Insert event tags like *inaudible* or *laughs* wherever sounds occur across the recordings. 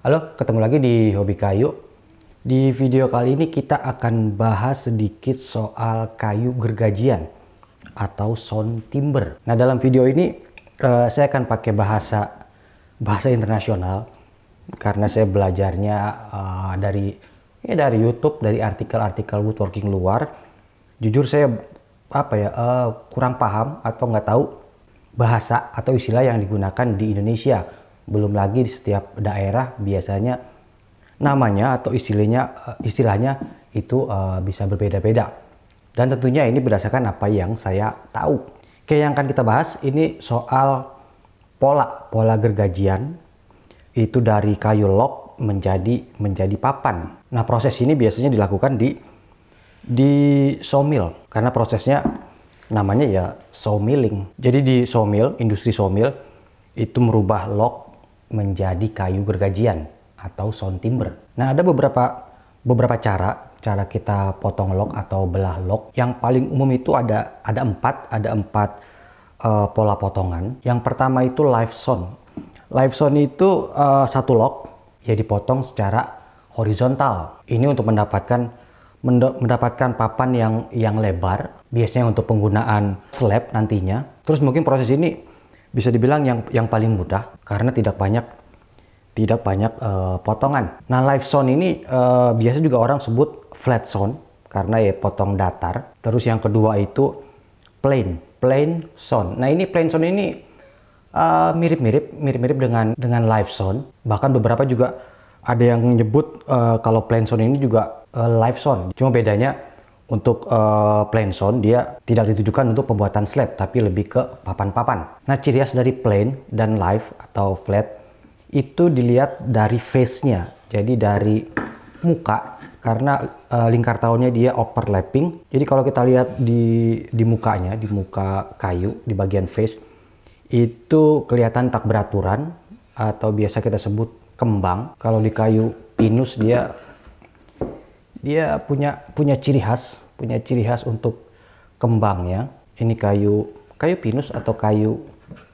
Halo, ketemu lagi di Hobi Kayu. Di video kali ini kita akan bahas sedikit soal kayu gergajian atau sound timber. Nah, dalam video ini uh, saya akan pakai bahasa bahasa internasional karena saya belajarnya uh, dari ya dari YouTube, dari artikel-artikel woodworking luar. Jujur saya apa ya uh, kurang paham atau nggak tahu bahasa atau istilah yang digunakan di Indonesia belum lagi di setiap daerah biasanya namanya atau istilahnya eh, istilahnya itu eh, bisa berbeda-beda. Dan tentunya ini berdasarkan apa yang saya tahu. Oke, yang akan kita bahas ini soal pola pola gergajian itu dari kayu log menjadi menjadi papan. Nah, proses ini biasanya dilakukan di di sawmill karena prosesnya namanya ya sawmilling. Jadi di sawmill, industri sawmill itu merubah log menjadi kayu gergajian atau sound timber. Nah, ada beberapa beberapa cara cara kita potong log atau belah log. Yang paling umum itu ada ada empat ada empat uh, pola potongan. Yang pertama itu live sound. Live sound itu uh, satu log ya dipotong secara horizontal. Ini untuk mendapatkan mendapatkan papan yang yang lebar biasanya untuk penggunaan slab nantinya. Terus mungkin proses ini bisa dibilang yang yang paling mudah karena tidak banyak tidak banyak uh, potongan. Nah, live sound ini uh, biasa juga orang sebut flat sound karena ya potong datar. Terus yang kedua itu plain, plain sound. Nah, ini plain sound ini mirip eh, mirip-mirip mirip-mirip dengan dengan live sound. Bahkan beberapa juga ada yang menyebut uh, kalau plain sound ini juga uh, live sound. Cuma bedanya untuk uh, plain sound dia tidak ditujukan untuk pembuatan slab tapi lebih ke papan-papan. Nah ciri khas dari plain dan live atau flat itu dilihat dari face-nya. Jadi dari muka karena uh, lingkar tahunnya dia overlapping. Jadi kalau kita lihat di di mukanya, di muka kayu di bagian face itu kelihatan tak beraturan atau biasa kita sebut kembang. Kalau di kayu pinus dia dia punya punya ciri khas punya ciri khas untuk kembangnya. Ini kayu kayu pinus atau kayu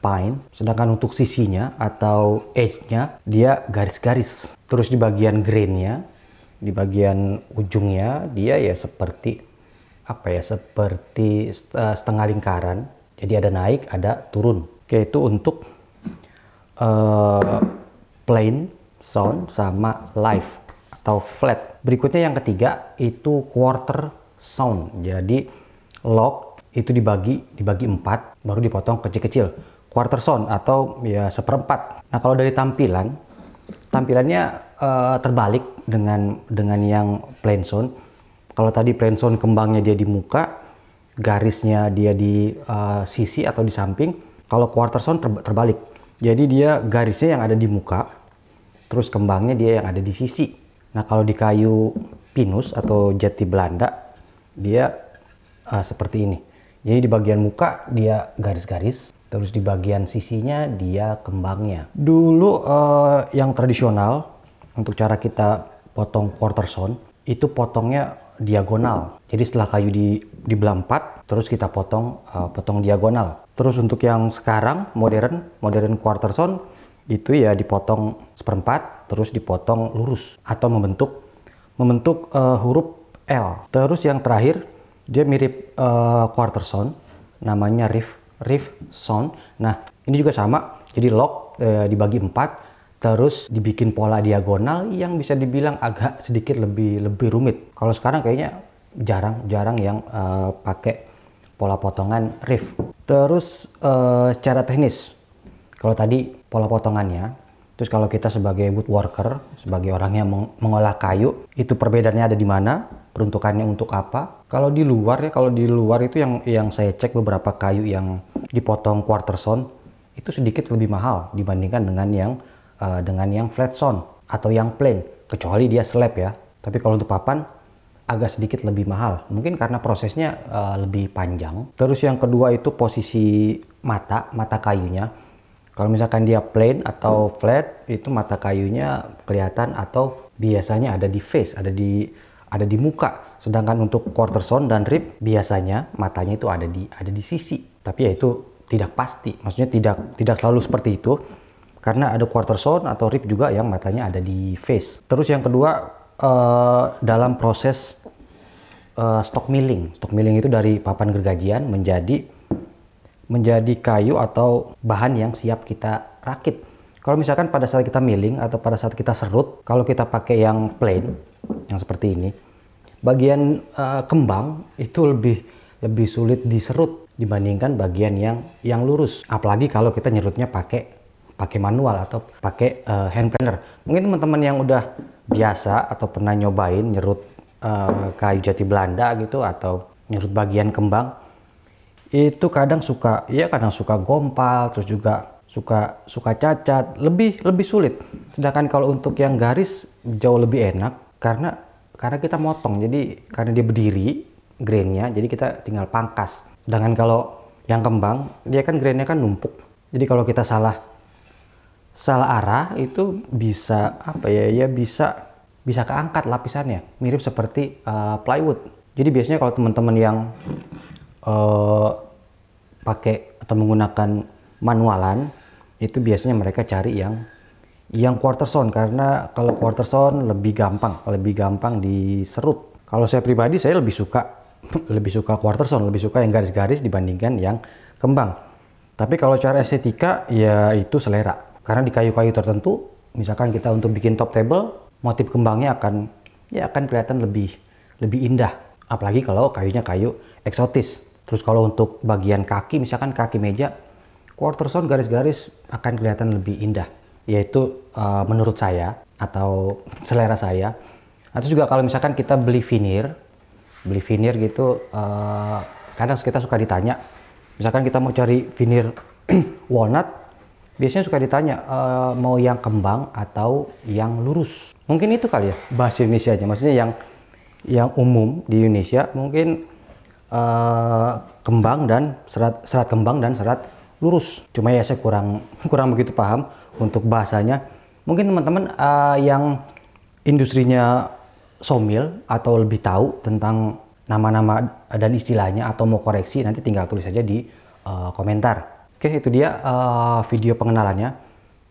pine. Sedangkan untuk sisinya atau edge-nya dia garis-garis. Terus di bagian grain-nya, di bagian ujungnya dia ya seperti apa ya seperti setengah lingkaran. Jadi ada naik, ada turun. Oke itu untuk uh, eh, plain sound sama live atau flat. Berikutnya yang ketiga itu quarter sound. Jadi log itu dibagi dibagi empat, baru dipotong kecil-kecil. Quarter sound atau ya seperempat. Nah kalau dari tampilan, tampilannya uh, terbalik dengan dengan yang plain sound. Kalau tadi plain sound kembangnya dia di muka, garisnya dia di uh, sisi atau di samping. Kalau quarter sound ter terbalik. Jadi dia garisnya yang ada di muka, terus kembangnya dia yang ada di sisi. Nah kalau di kayu pinus atau jati Belanda dia uh, seperti ini. Jadi di bagian muka dia garis-garis, terus di bagian sisinya dia kembangnya. Dulu uh, yang tradisional untuk cara kita potong quarter zone itu potongnya diagonal. Jadi setelah kayu di dibelah empat, terus kita potong uh, potong diagonal. Terus untuk yang sekarang modern modern quarter zone itu ya dipotong seperempat, terus dipotong lurus atau membentuk membentuk uh, huruf L. Terus yang terakhir dia mirip uh, quarter sound, namanya riff riff sound. Nah ini juga sama, jadi lock uh, eh, dibagi empat, terus dibikin pola diagonal yang bisa dibilang agak sedikit lebih lebih rumit. Kalau sekarang kayaknya jarang-jarang yang uh, pakai pola potongan riff. Terus uh, secara teknis, kalau tadi pola potongannya Terus kalau kita sebagai woodworker, sebagai orang yang mengolah kayu, itu perbedaannya ada di mana? Peruntukannya untuk apa? Kalau di luar ya, kalau di luar itu yang yang saya cek beberapa kayu yang dipotong quarter sound itu sedikit lebih mahal dibandingkan dengan yang uh, dengan yang flat sound atau yang plain, kecuali dia slab ya. Tapi kalau untuk papan agak sedikit lebih mahal, mungkin karena prosesnya uh, lebih panjang. Terus yang kedua itu posisi mata, mata kayunya kalau misalkan dia plain atau flat, itu mata kayunya kelihatan atau biasanya ada di face, ada di ada di muka. Sedangkan untuk quarter zone dan rib biasanya matanya itu ada di ada di sisi. Tapi ya itu tidak pasti. Maksudnya tidak tidak selalu seperti itu. Karena ada quarter zone atau rib juga yang matanya ada di face. Terus yang kedua uh, dalam proses uh, stock milling. Stock milling itu dari papan gergajian menjadi menjadi kayu atau bahan yang siap kita rakit. Kalau misalkan pada saat kita milling atau pada saat kita serut, kalau kita pakai yang plain, yang seperti ini, bagian uh, kembang itu lebih lebih sulit diserut dibandingkan bagian yang yang lurus. Apalagi kalau kita nyerutnya pakai pakai manual atau pakai uh, hand planer. Mungkin teman-teman yang udah biasa atau pernah nyobain nyerut uh, kayu jati Belanda gitu atau nyerut bagian kembang itu kadang suka ya kadang suka gompal terus juga suka suka cacat lebih lebih sulit sedangkan kalau untuk yang garis jauh lebih enak karena karena kita motong jadi karena dia berdiri grainnya jadi kita tinggal pangkas sedangkan kalau yang kembang dia kan grainnya kan numpuk jadi kalau kita salah salah arah itu bisa apa ya ya bisa bisa keangkat lapisannya mirip seperti uh, plywood jadi biasanya kalau teman-teman yang uh, pakai atau menggunakan manualan itu biasanya mereka cari yang yang quarter sound karena kalau quarter sound lebih gampang lebih gampang diserut kalau saya pribadi saya lebih suka *laughs* lebih suka quarter sound lebih suka yang garis-garis dibandingkan yang kembang tapi kalau cara estetika ya itu selera karena di kayu-kayu tertentu misalkan kita untuk bikin top table motif kembangnya akan ya akan kelihatan lebih lebih indah apalagi kalau kayunya kayu eksotis Terus kalau untuk bagian kaki, misalkan kaki meja, quarter sound garis-garis akan kelihatan lebih indah. Yaitu uh, menurut saya atau selera saya. Atau juga kalau misalkan kita beli veneer, beli veneer gitu, uh, kadang kita suka ditanya, misalkan kita mau cari veneer *clears throat* walnut, biasanya suka ditanya uh, mau yang kembang atau yang lurus. Mungkin itu kali ya bahasa Indonesia aja, maksudnya yang yang umum di Indonesia mungkin uh, kembang dan serat serat kembang dan serat lurus. Cuma ya saya kurang *laughs* kurang begitu paham untuk bahasanya. Mungkin teman-teman uh, yang industrinya somil atau lebih tahu tentang nama-nama dan istilahnya atau mau koreksi nanti tinggal tulis aja di uh, komentar. Oke, itu dia uh, video pengenalannya.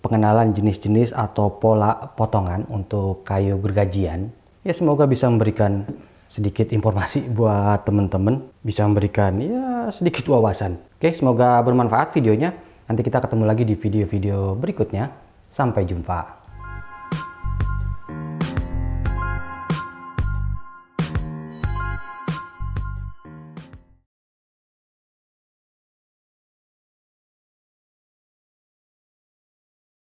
Pengenalan jenis-jenis atau pola potongan untuk kayu gergajian. Ya semoga bisa memberikan sedikit informasi buat teman-teman bisa memberikan ya sedikit wawasan. Oke, semoga bermanfaat videonya. Nanti kita ketemu lagi di video-video berikutnya. Sampai jumpa.